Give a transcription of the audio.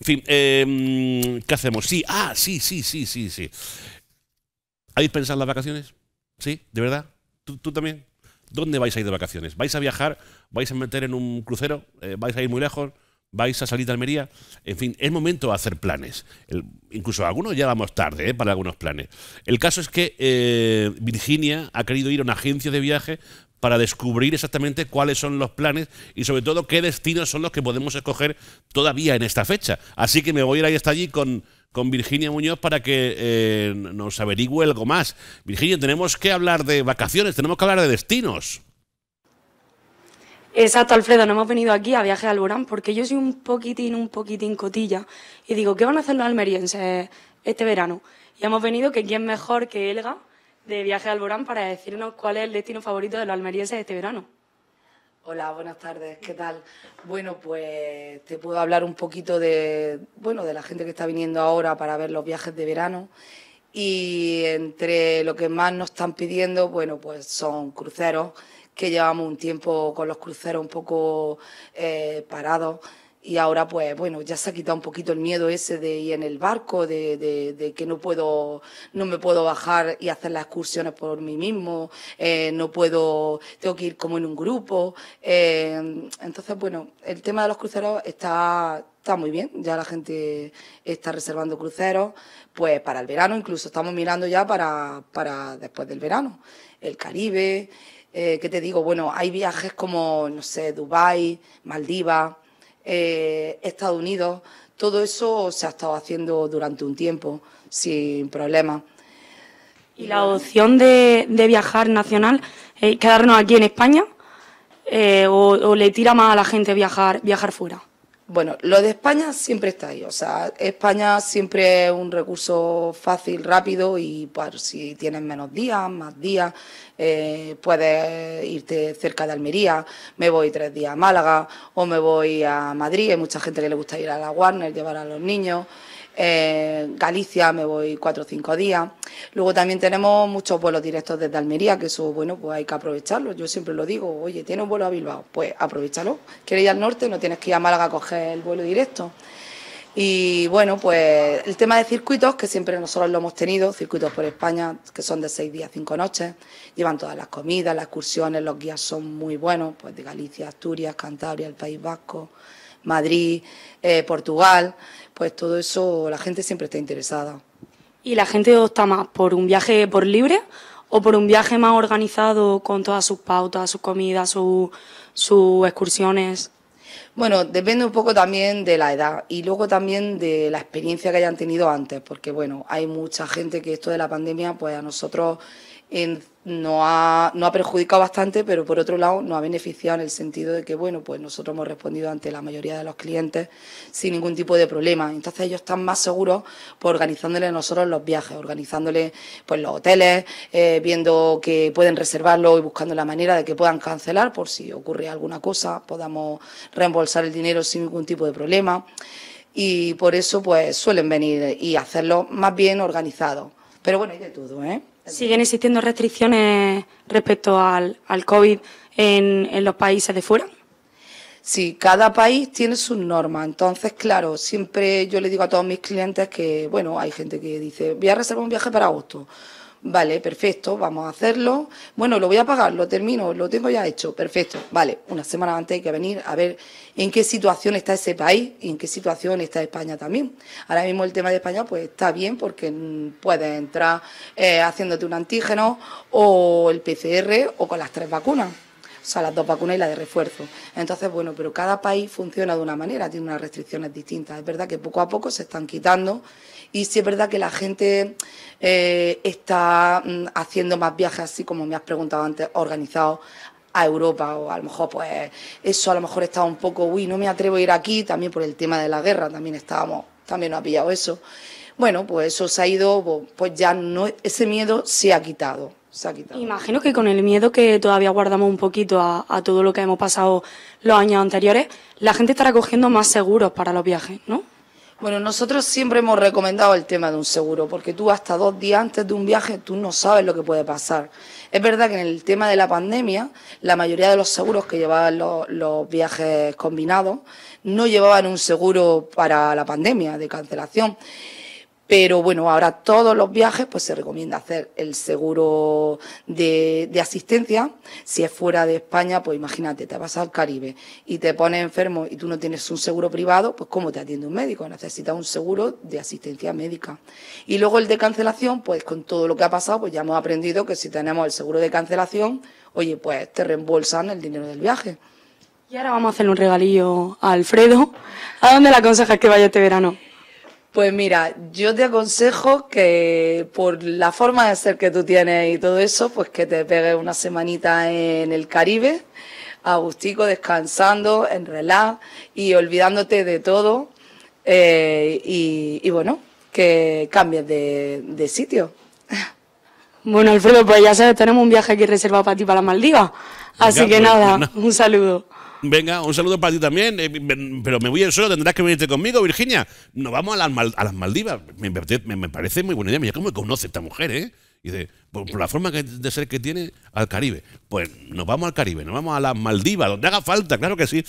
En fin, em, ¿qué hacemos? Sí, ah, sí, sí, sí, sí, sí. ¿Habéis pensado las vacaciones? ¿Sí? ¿De verdad? ¿Tú, también? ¿Dónde vais a ir de vacaciones? ¿Vais a viajar? ¿Vais a meter en un crucero? Eh, ¿Vais a ir muy lejos? vais a salir de Almería. En fin, es momento de hacer planes. incluso algunos ya vamos tarde eh, para algunos planes. El caso es que eh, Virginia ha querido ir a una agencia de viaje para descubrir exactamente cuáles son los planes y sobre todo qué destinos son los que podemos escoger todavía en esta fecha. Así que me voy a ir ahí hasta allí con, con Virginia Muñoz para que eh, nos averigüe algo más. Virginia, tenemos que hablar de vacaciones, tenemos que hablar de destinos. Exacto, Alfredo, no hemos venido aquí a viaje al Borán porque yo soy un poquitín, un poquitín cotilla y digo, ¿qué van a hacer los almerienses este verano? Y hemos venido que quién mejor que Elga de Viaje al Alborán para decirnos cuál es el destino favorito de los almerienses este verano. Hola, buenas tardes, ¿qué tal? Bueno, pues te puedo hablar un poquito de, bueno, de la gente que está viniendo ahora para ver los viajes de verano y entre lo que más nos están pidiendo, bueno, pues son cruceros, que llevamos un tiempo con los cruceros un poco eh, parados. Y ahora, pues bueno, ya se ha quitado un poquito el miedo ese de ir en el barco, de, de, de que no puedo, no me puedo bajar y hacer las excursiones por mí mismo, eh, no puedo, tengo que ir como en un grupo. Eh, entonces, bueno, el tema de los cruceros está, está muy bien, ya la gente está reservando cruceros, pues para el verano, incluso estamos mirando ya para, para después del verano, el Caribe, eh, ¿qué te digo? Bueno, hay viajes como, no sé, Dubái, Maldivas, eh, Estados Unidos. Todo eso se ha estado haciendo durante un tiempo sin problema. ¿Y la opción de, viajar nacional, eh, quedarnos aquí en España, eh, o, o, le tira más a la gente viajar, viajar fuera? Bueno, lo de España siempre está ahí. O sea, España siempre es un recurso fácil, rápido y si tienes menos días, más días, eh, puedes irte cerca de Almería. Me voy tres días a Málaga o me voy a Madrid. Hay mucha gente que le gusta ir a la Warner, llevar a los niños. Eh, Galicia me voy cuatro o cinco días. Luego también tenemos muchos vuelos directos desde Almería, que eso, bueno, pues hay que aprovecharlo. Yo siempre lo digo, oye, tiene un vuelo a Bilbao, pues aprovechalo. ¿Quieres ir al norte? No tienes que ir a Málaga a coger el vuelo directo. Y bueno, pues el tema de circuitos, que siempre nosotros lo hemos tenido, circuitos por España, que son de seis días, cinco noches, llevan todas las comidas, las excursiones, los guías son muy buenos, pues de Galicia, Asturias, Cantabria, el País Vasco, Madrid, eh, Portugal, pues todo eso la gente siempre está interesada. ¿Y la gente opta más por un viaje por libre o por un viaje más organizado con todas sus pautas, sus comidas, sus excursiones? Bueno, depende un poco también de la edad y luego también de la experiencia que hayan tenido antes, porque bueno, hay mucha gente que esto de la pandemia, pues a nosotros no, ha, no ha perjudicado bastante, pero por otro lado no ha beneficiado en el sentido de que, bueno, pues nosotros hemos respondido ante la mayoría de los clientes sin ningún tipo de problema. Entonces ellos están más seguros por organizándole a nosotros los viajes, organizándole pues los hoteles, eh, viendo que pueden reservarlo y buscando la manera de que puedan cancelar por si ocurre alguna cosa, podamos reembolsar el dinero sin ningún tipo de problema. Y por eso pues suelen venir y hacerlo más bien organizado. Pero bueno, hay de todo, ¿eh? Siguen existiendo restricciones respecto al, COVID en, en los países de fuera. Sí, cada país tiene sus normas. Entonces, claro, siempre yo le digo a todos mis clientes que, bueno, hay gente que dice, voy a reservar un viaje para agosto. Vale, perfecto, vamos a hacerlo. Bueno, lo voy a pagar, lo termino, lo tengo ya hecho, perfecto. Vale, una semana antes hay que venir a ver en qué situación está ese país y en qué situación está España también. Ahora mismo el tema de España pues está bien porque mm, puedes entrar eh, haciéndote un antígeno o el PCR o con las tres vacunas o sea, las dos vacunas y la de refuerzo. Entonces, bueno, pero cada país funciona de una manera, tiene unas restricciones distintas. Es verdad que poco a poco se están quitando y sí es verdad que la gente eh, está mm, haciendo más viajes, así como me has preguntado antes, organizados a Europa o a lo mejor pues eso a lo mejor estaba un poco, uy, no me atrevo a ir aquí, también por el tema de la guerra, también estábamos, también nos ha pillado eso. Bueno, pues eso se ha ido, pues ya no, ese miedo se ha quitado. Imagino que con el miedo que todavía guardamos un poquito a, todo lo que hemos pasado los años anteriores, la gente estará cogiendo más seguros para los viajes, ¿no? Bueno, nosotros siempre hemos recomendado el tema de un seguro, porque tú hasta dos días antes de un viaje tú no sabes lo que puede pasar. Es verdad que en el tema de la pandemia, la mayoría de los seguros que llevaban los viajes combinados no llevaban un seguro para la pandemia de cancelación. Pero bueno, ahora todos los viajes, pues se recomienda hacer el seguro de, asistencia. Si es fuera de España, pues imagínate, te vas al Caribe y te pones enfermo y tú no tienes un seguro privado, pues ¿cómo te atiende un médico? Necesitas un seguro de asistencia médica. Y luego el de cancelación, pues con todo lo que ha pasado, pues ya hemos aprendido que si tenemos el seguro de cancelación, oye, pues te reembolsan el dinero del viaje. Y ahora vamos a hacerle un regalillo a Alfredo. ¿A dónde le aconsejas que vaya este verano? Pues mira, yo te aconsejo que por la forma de ser que tú tienes y todo eso, pues que te pegues una semanita en el Caribe, a gustico, descansando, en relax y olvidándote de todo. Eh, y, bueno, que cambies de, sitio. Bueno, Alfredo, pues ya sabes, tenemos un viaje aquí reservado para ti, para las Maldivas. Así que pues, pues nada, un saludo. Venga, un saludo para ti también. Eh, pero me voy a solo, tendrás que venirte conmigo, Virginia. Nos vamos a las, a las Maldivas. Me, parece muy buena idea. Mira cómo me conoce esta mujer, ¿eh? Y dice, por, la forma de ser que tiene, al Caribe. Pues nos vamos al Caribe, nos vamos a las Maldivas, donde haga falta, claro que sí.